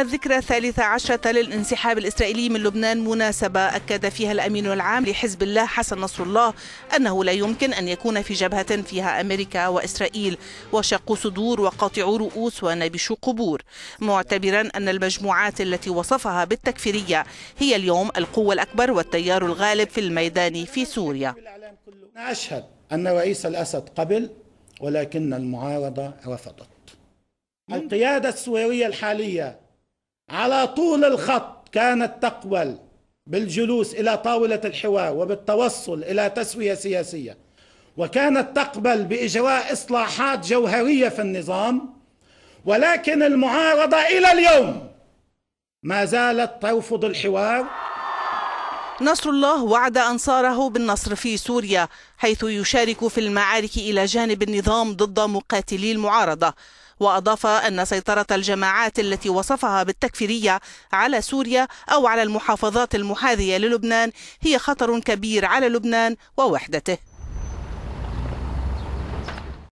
الذكرى الثالثة عشرة للانسحاب الإسرائيلي من لبنان مناسبة أكد فيها الأمين العام لحزب الله حسن نصر الله أنه لا يمكن أن يكون في جبهة فيها أمريكا وإسرائيل وشقوا صدور وقاطعوا رؤوس ونبشوا قبور معتبرا أن المجموعات التي وصفها بالتكفيرية هي اليوم القوة الأكبر والتيار الغالب في الميدان في سوريا أشهد أن رئيس الأسد قبل ولكن المعارضة رفضت القيادة السورية الحالية على طول الخط كانت تقبل بالجلوس الى طاوله الحوار وبالتوصل الى تسويه سياسيه وكانت تقبل باجراء اصلاحات جوهريه في النظام ولكن المعارضه الى اليوم ما زالت ترفض الحوار نصر الله وعد أنصاره بالنصر في سوريا حيث يشارك في المعارك إلى جانب النظام ضد مقاتلي المعارضة وأضاف أن سيطرة الجماعات التي وصفها بالتكفيرية على سوريا أو على المحافظات المحاذية للبنان هي خطر كبير على لبنان ووحدته